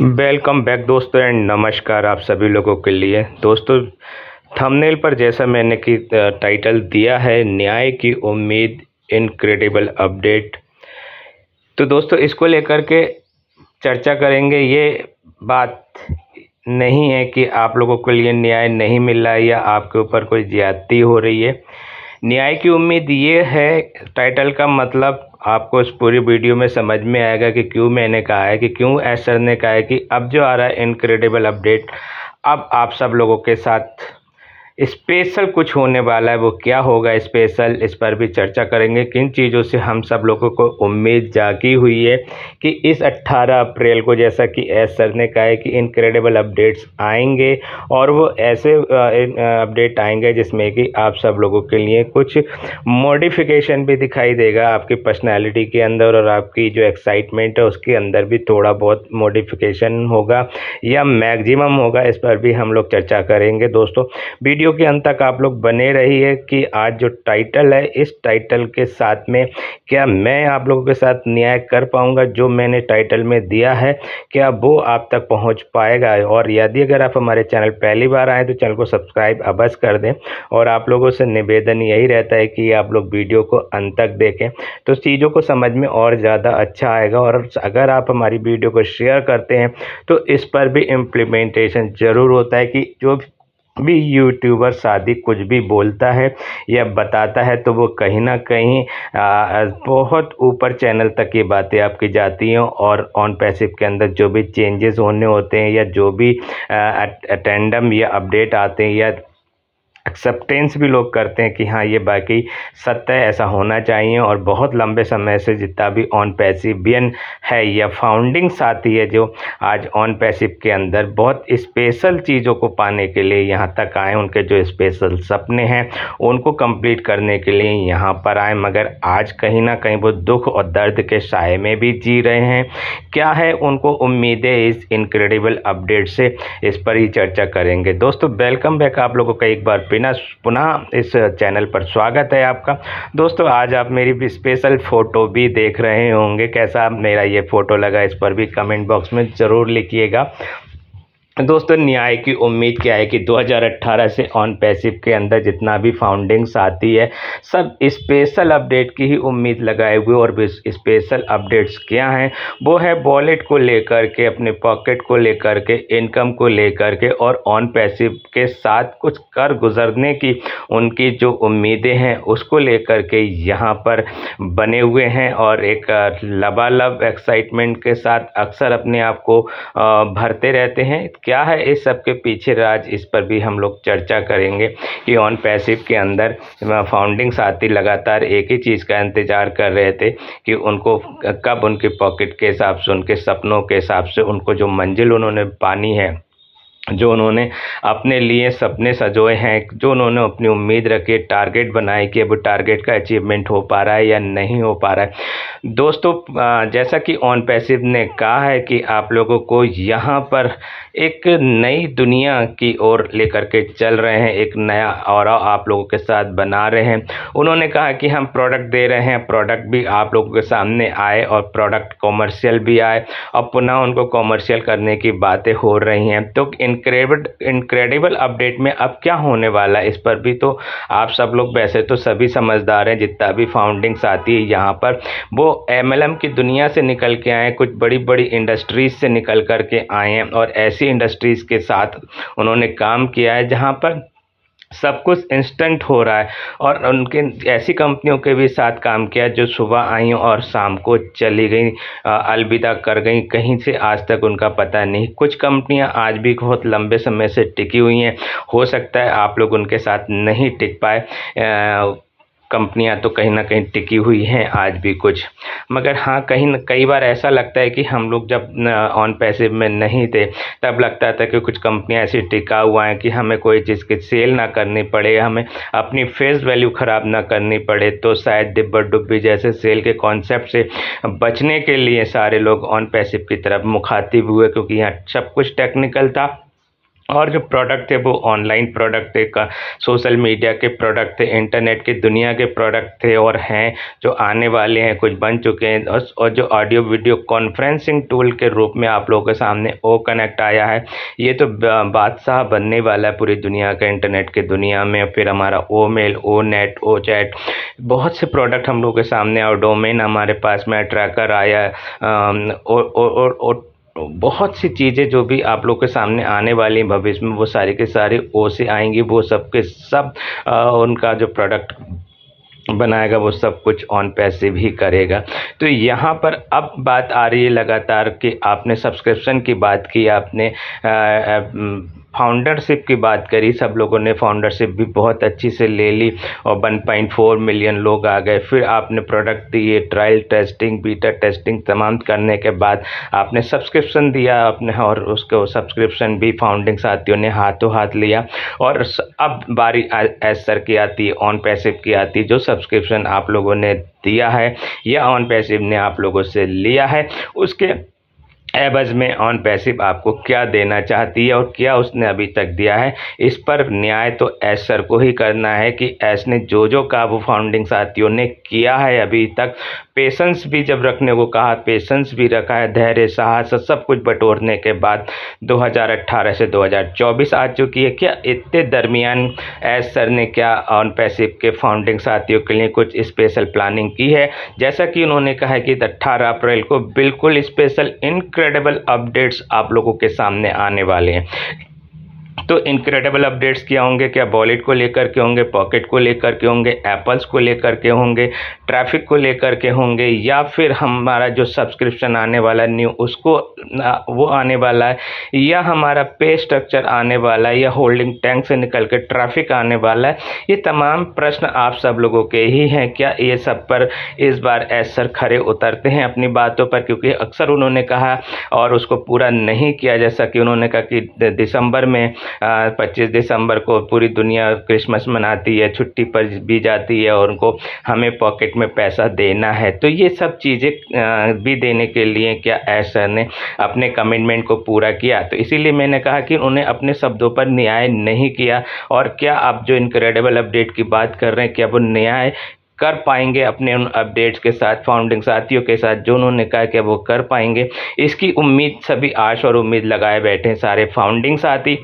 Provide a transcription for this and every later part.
welcome back दोस्तों and नमस्कार आप सभी लोगों के लिए दोस्तों थंबनेल पर जैसा मैंने कि टाइटल दिया है न्याय की उम्मीद इनक्रेडिबल अपडेट तो दोस्तों इसको लेकर के चर्चा करेंगे ये बात नहीं है कि आप लोगों के लिए न्याय नहीं मिल रहा है या आपके ऊपर कोई ज्यादती हो रही है न्याय की उम्मीद ये है टाइटल का मतलब आपको इस पूरी वीडियो में समझ में आएगा कि क्यों मैंने कहा है कि क्यों एस ने कहा है कि अब जो आ रहा है इनक्रेडिबल अपडेट अब आप सब लोगों के साथ स्पेशल कुछ होने वाला है वो क्या होगा स्पेशल इस, पर भी चर्चा करेंगे किन चीज़ों से हम सब लोगों को उम्मीद जागी हुई है कि इस 18 अप्रैल को जैसा कि एस सर ने कहा है कि इनक्रेडिबल अपडेट्स आएंगे और वो ऐसे अपडेट आएंगे जिसमें कि आप सब लोगों के लिए कुछ मॉडिफिकेशन भी दिखाई देगा आपकी पर्सनैलिटी के अंदर और आपकी जो एक्साइटमेंट है उसके अंदर भी थोड़ा बहुत मॉडिफिकेशन होगा या मैक्सिमम होगा इस पर भी हम लोग चर्चा करेंगे दोस्तों वीडियो वीडियो के अंत तक आप लोग बने रही है कि आज जो टाइटल है इस टाइटल के साथ में क्या मैं आप लोगों के साथ न्याय कर पाऊँगा जो मैंने टाइटल में दिया है क्या वो आप तक पहुँच पाएगा और यदि अगर आप हमारे चैनल पहली बार आए तो चैनल को सब्सक्राइब अवश्य कर दें और आप लोगों से निवेदन यही रहता है कि आप लोग वीडियो को अंत तक देखें तो चीज़ों को समझ में और ज़्यादा अच्छा आएगा और अगर आप हमारी वीडियो को शेयर करते हैं तो इस पर भी इम्प्लीमेंटेशन ज़रूर होता है कि जो भी यूट्यूबर शादी कुछ भी बोलता है या बताता है तो वो कहीं ना कहीं बहुत ऊपर चैनल तक ये बातें आपकी जाती हैं और ऑन पैसिव के अंदर जो भी चेंजेस होने होते हैं या जो भी अटेंडम या अपडेट आते हैं या एक्सेप्टेंस भी लोग करते हैं कि हाँ ये बाकी सत्य है ऐसा होना चाहिए और बहुत लंबे समय से जितना भी ऑन पैसिबियन है या फाउंडिंग साथी है जो आज ऑन पैसिव के अंदर बहुत स्पेशल चीज़ों को पाने के लिए यहाँ तक आए उनके जो स्पेशल सपने हैं उनको कंप्लीट करने के लिए यहाँ पर आए मगर आज कहीं ना कहीं वो दुख और दर्द के साय में भी जी रहे हैं क्या है उनको उम्मीदें इस इनक्रेडिबल अपडेट से इस पर ही चर्चा करेंगे दोस्तों वेलकम बैक आप लोगों का एक बार फिर बिना पुनः इस चैनल पर स्वागत है आपका दोस्तों आज आप मेरी स्पेशल फ़ोटो भी देख रहे होंगे कैसा मेरा ये फ़ोटो लगा इस पर भी कमेंट बॉक्स में ज़रूर लिखिएगा दोस्तों न्याय की उम्मीद क्या है कि 2018 से ऑन पैसिव के अंदर जितना भी फाउंडिंग्स आती है सब स्पेशल अपडेट की ही उम्मीद लगाए हुए और स्पेशल अपडेट्स क्या हैं वो है वॉलेट को लेकर के अपने पॉकेट को लेकर के इनकम को लेकर के और ऑन पैसिव के साथ कुछ कर गुजरने की उनकी जो उम्मीदें हैं उसको लेकर के यहाँ पर बने हुए हैं और एक लबालब एक्साइटमेंट के साथ अक्सर अपने आप को भरते रहते हैं क्या है इस सब के पीछे राज इस पर भी हम लोग चर्चा करेंगे कि ऑन पैसिव के अंदर फाउंडिंग साथी लगातार एक ही चीज़ का इंतज़ार कर रहे थे कि उनको कब उनके पॉकेट के हिसाब से उनके सपनों के हिसाब से उनको जो मंजिल उन्होंने पानी है जो उन्होंने अपने लिए सपने सजोए हैं जो उन्होंने अपनी उम्मीद रखी टारगेट बनाए कि अब टारगेट का अचीवमेंट हो पा रहा है या नहीं हो पा रहा है दोस्तों जैसा कि ऑन पैसिव ने कहा है कि आप लोगों को यहाँ पर एक नई दुनिया की ओर लेकर के चल रहे हैं एक नया और आप लोगों के साथ बना रहे हैं उन्होंने कहा कि हम प्रोडक्ट दे रहे हैं प्रोडक्ट भी आप लोगों के सामने आए और प्रोडक्ट कॉमर्शियल भी आए और पुनः उनको कॉमर्शियल करने की बातें हो रही हैं तो इनक्रेड इनक्रेडिबल अपडेट में अब क्या होने वाला है इस पर भी तो आप सब लोग वैसे तो सभी समझदार हैं जितना भी फाउंडिंग साथी है यहाँ पर वो एम की दुनिया से निकल के आए कुछ बड़ी बड़ी इंडस्ट्रीज से निकल करके आए हैं और ऐसी इंडस्ट्रीज़ के साथ उन्होंने काम किया है जहाँ पर सब कुछ इंस्टेंट हो रहा है और उनके ऐसी कंपनियों के भी साथ काम किया जो सुबह आई और शाम को चली गई अलविदा कर गई कहीं से आज तक उनका पता नहीं कुछ कंपनियां आज भी बहुत लंबे समय से टिकी हुई हैं हो सकता है आप लोग उनके साथ नहीं टिक पाए कंपनियां तो कहीं ना कहीं टिकी हुई हैं आज भी कुछ मगर हाँ कहीं ना कई बार ऐसा लगता है कि हम लोग जब ऑन पैसे में नहीं थे तब लगता था कि कुछ कंपनियां ऐसी टिका हुआ हैं कि हमें कोई चीज़ की सेल ना करनी पड़े हमें अपनी फेस वैल्यू ख़राब ना करनी पड़े तो शायद डिब्बर डुब्बी जैसे सेल के कॉन्सेप्ट से बचने के लिए सारे लोग ऑन पैसिव की तरफ मुखातिब हुए क्योंकि यहाँ सब कुछ टेक्निकल था और जो प्रोडक्ट है वो ऑनलाइन प्रोडक्ट है सोशल मीडिया के प्रोडक्ट है इंटरनेट के दुनिया के प्रोडक्ट थे और हैं जो आने वाले हैं कुछ बन चुके हैं और जो ऑडियो वीडियो कॉन्फ्रेंसिंग टूल के रूप में आप लोगों के सामने ओ कनेक्ट आया है ये तो बादशाह बनने वाला है पूरी दुनिया का इंटरनेट के दुनिया में फिर हमारा O mail O net O chat बहुत से प्रोडक्ट हम लोग के सामने और डोमेन हमारे पास में ट्रैकर आया तो बहुत सी चीज़ें जो भी आप लोग के सामने आने वाली हैं भविष्य में वो सारी के सारी ओ से आएंगी वो सब के सब आ, उनका जो प्रोडक्ट बनाएगा वो सब कुछ ऑन पैसे भी करेगा तो यहाँ पर अब बात आ रही है लगातार कि आपने सब्सक्रिप्शन की बात की आपने आ, आ, फाउंडरशिप की बात करी सब लोगों ने फाउंडरशिप भी बहुत अच्छी से ले ली और 1.4 मिलियन लोग आ गए फिर आपने प्रोडक्ट दिए ट्रायल टेस्टिंग बीटा टेस्टिंग तमाम करने के बाद आपने सब्सक्रिप्शन दिया आपने और उसको सब्सक्रिप्शन भी फाउंडिंग साथियों ने हाथों हाथ लिया और अब बारी एस सर की आती ऑन पैसिव की आती जो सब्सक्रिप्शन आप लोगों ने दिया है या ऑन पैसिव ने आप लोगों से लिया है उसके एबज में ऑन पैसिव आपको क्या देना चाहती है और क्या उसने अभी तक दिया है इस पर न्याय तो एस सर को ही करना है कि एस ने जो जो काबू फाउंडिंग साथियों ने किया है अभी तक पेशेंस भी जब रखने को कहा पेशेंस भी रखा है धैर्य साहस सब कुछ बटोरने के बाद 2018 से 2024 आ चुकी है क्या इतने दरमियान एस सर ने क्या ऑन पैसिव के फाउंडिंग साथियों के लिए कुछ स्पेशल प्लानिंग की है जैसा कि उन्होंने कहा है कि अट्ठारह अप्रैल को बिल्कुल स्पेशल इन इनक्रेडिबल अपडेट्स आप लोगों के सामने आने वाले हैं तो इनक्रेडिबल अपडेट्स क्या होंगे क्या वॉलेट को लेकर के होंगे पॉकेट को लेकर के होंगे एप्पल्स को लेकर के होंगे ट्रैफिक को लेकर के होंगे या फिर हमारा जो सब्सक्रिप्शन आने वाला न्यू उसको वो आने वाला है या हमारा पे स्ट्रक्चर आने वाला है या होल्डिंग टैंक से निकल के ट्रैफिक आने वाला है ये तमाम प्रश्न आप सब लोगों के ही हैं क्या ये सब पर इस बार ऐसर खड़े उतरते हैं अपनी बातों पर क्योंकि अक्सर उन्होंने कहा और उसको पूरा नहीं किया जैसा कि उन्होंने कहा कि दिसंबर में पच्चीस दिसंबर को पूरी दुनिया क्रिसमस मनाती है छुट्टी पर भी जाती है और उनको हमें पॉकेट में पैसा देना है तो ये सब चीज़ें भी देने के लिए क्या ऐसा ने अपने कमिटमेंट को पूरा किया तो इसीलिए मैंने कहा कि उन्हें अपने शब्दों पर न्याय नहीं किया और क्या आप जो इनक्रेडिबल अपडेट की बात कर रहे हैं क्या वो न्याय कर पाएंगे अपने उन अपडेट्स के साथ फाउंडिंग साथियों के साथ जो उन्होंने कहा कि वो कर पाएंगे इसकी उम्मीद सभी आश और उम्मीद लगाए बैठे हैं सारे फाउंडिंग साथी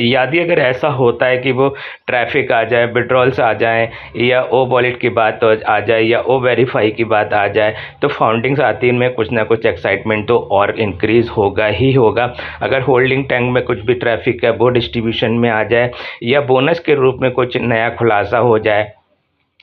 यदि अगर ऐसा होता है कि वो ट्रैफिक आ जाए विड्रॉल्स आ जाएँ या ओ वॉलेट की बात आ जाए या ओ वेरीफाई की बात आ जाए तो फाउंडिंग्स आती में कुछ ना कुछ एक्साइटमेंट तो और इंक्रीज़ होगा ही होगा अगर होल्डिंग टैंक में कुछ भी ट्रैफिक है वो डिस्ट्रीब्यूशन में आ जाए या बोनस के रूप में कुछ नया खुलासा हो जाए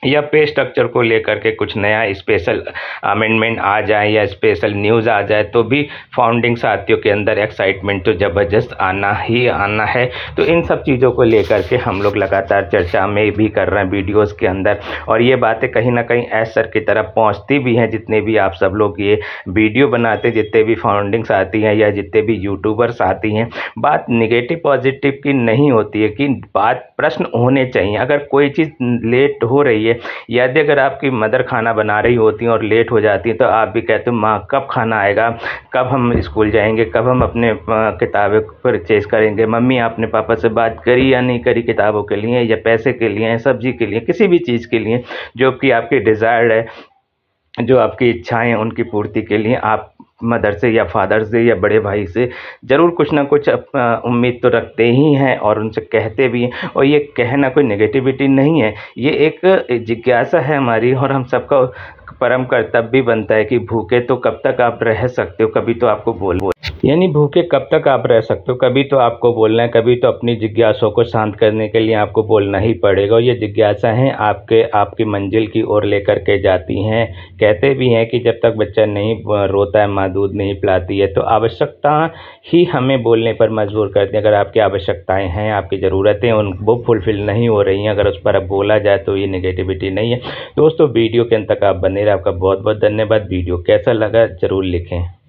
या पे स्ट्रक्चर को लेकर के कुछ नया स्पेशल अमेंडमेंट आ जाए या स्पेशल न्यूज़ आ जाए तो भी फाउंडिंग साथियों के अंदर एक्साइटमेंट तो ज़बरदस्त आना ही आना है तो इन सब चीज़ों को लेकर के हम लोग लगातार चर्चा में भी कर रहे हैं वीडियोस के अंदर और ये बातें कहीं ना कहीं एस सर की तरफ पहुँचती भी हैं जितने भी आप सब लोग ये वीडियो बनाते जितने भी फाउंडिंग्स आती हैं या जितने भी यूट्यूबर्स आती हैं बात निगेटिव पॉजिटिव की नहीं होती है कि बात प्रश्न होने चाहिए अगर कोई चीज़ लेट हो रही है यदि अगर आपकी मदर खाना बना रही होती हैं और लेट हो जाती हैं तो आप भी कहते हो माँ कब खाना आएगा कब हम स्कूल जाएंगे कब हम अपने किताबें परचेज़ करेंगे मम्मी आपने पापा से बात करी या नहीं करी किताबों के लिए या पैसे के लिए सब्ज़ी के लिए किसी भी चीज़ के लिए जो कि आपके डिज़ायर्ड है जो आपकी इच्छाएं उनकी पूर्ति के लिए आप मदर से या फादर से या बड़े भाई से ज़रूर कुछ ना कुछ उम्मीद तो रखते ही हैं और उनसे कहते भी हैं और ये कहना कोई नेगेटिविटी नहीं है ये एक जिज्ञासा है हमारी और हम सबका परम कर्तव्य भी बनता है कि भूखे तो कब तक आप रह सकते हो कभी तो आपको बोल यानी भूखे कब तक आप रह सकते हो कभी तो आपको बोलना है कभी तो अपनी जिज्ञासों को शांत करने के लिए आपको बोलना ही पड़ेगा और ये हैं आपके आपकी मंजिल की ओर लेकर के जाती हैं कहते भी हैं कि जब तक बच्चा नहीं रोता है माँ दूध नहीं पिलाती है तो आवश्यकता ही हमें बोलने पर मजबूर करती है अगर आपकी आवश्यकताएँ हैं आपकी ज़रूरतें उन वो फुलफ़िल नहीं हो रही हैं अगर उस पर अब बोला जाए तो ये निगेटिविटी नहीं है दोस्तों वीडियो के अंत तक आप बने रहे आपका बहुत बहुत धन्यवाद वीडियो कैसा लगा ज़रूर लिखें